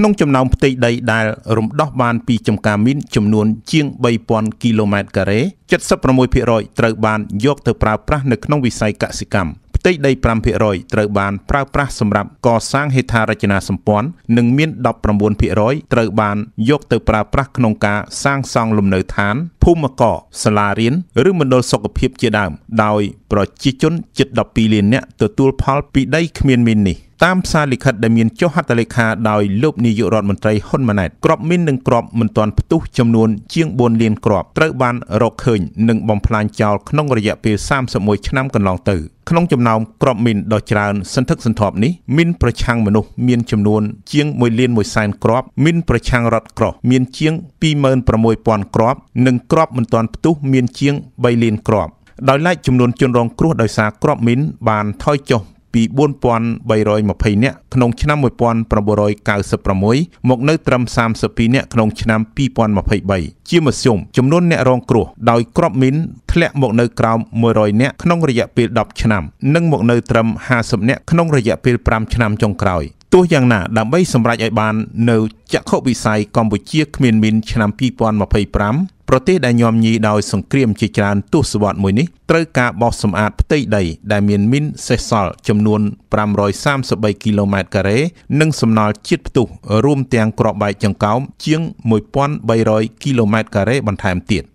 ក្នុងចំណោមផ្ទៃដីដែល រំដោះបានពីចំការមីនចំនួន ជាង3000គីឡូម៉ែត្រការ៉េ76%ត្រូវបាន យកទៅប្រើប្រាស់នៅក្នុងវិស័យកសិកម្មផ្ទៃដី5%ត្រូវបានប្រើប្រាស់សម្រាប់កសាងហេដ្ឋារចនាសម្ព័ន្ធនិងមាន19%ត្រូវបានយកទៅប្រើប្រាស់ក្នុងការសាងសង់លំនៅឋានភូមិកកសាលារៀនឬមណ្ឌលសុខភាពជាដើមដោយ ប្រជាជនជិត12លាននាក់ទទួលផលពីដីគ្មានមីននេះតាមសារលិខិតដែលមានចុះហត្ថលេខាដោយលោកនាយករដ្ឋមន្ត្រីហ៊ុនម៉ាណែតក្របមីននិងក្របមិនទាន់ផ្ទុះចំនួនជាង4លានក្របត្រូវបានរកឃើញនិងបំផ្លាញចោលក្នុងរយៈពេល31ឆ្នាំកន្លងទៅ ក្នុងចំណោមក្របមីនដ៏ច្រើនសន្ធឹកសន្ធាប់នេះមីនប្រឆាំងមនុស្សមានចំនួនជាង1លាន1សែនគ្រាប់មីនប្រឆាំងរដ្ឋក្រោះមានជាង26000គ្រាប់និងគ្រាប់មិនទាន់ផ្ទុះមានជាង3លានគ្រាប់ដោយឡែកចំនួនជនរងគ្រោះដោយសារគ្រាប់មីនបានថយចុះពី4320នាក់ក្នុងឆ្នាំ1996មកនៅត្រឹម32នាក់ក្នុងឆ្នាំ2023ជាមធ្យមចំនួនអ្នករងគ្រោះដោយក្របមីនធ្លាក់មកនៅក្រោម100នាក់ក្នុងរយៈពេល10ឆ្នាំនិងមកនៅត្រឹម50នាក់ក្នុងរយៈពេល5ឆ្នាំចុងក្រោយទោះយ៉ាងណាដើម្បីសម្រេចឲ្យបាន នៅចក្ខុវិស័យកម្ពុជាគ្មានមីនឆ្នាំ2025ប្រទេសដែលញោមញីដោយសង្គ្រាមជាច្រើនទសវត្សរ៍មួយនេះត្រូវការបោសសម្អាតផ្ទៃដីដែលមានមីនសេសសល់ចំនួន533គីឡូម៉ែត្រការ៉េនិងសំណល់ជាតិផ្ទុះរួមទាំងក្របបែកចង្កោមជាង1300គីឡូម៉ែត្រការ៉េបន្ថែមទៀត។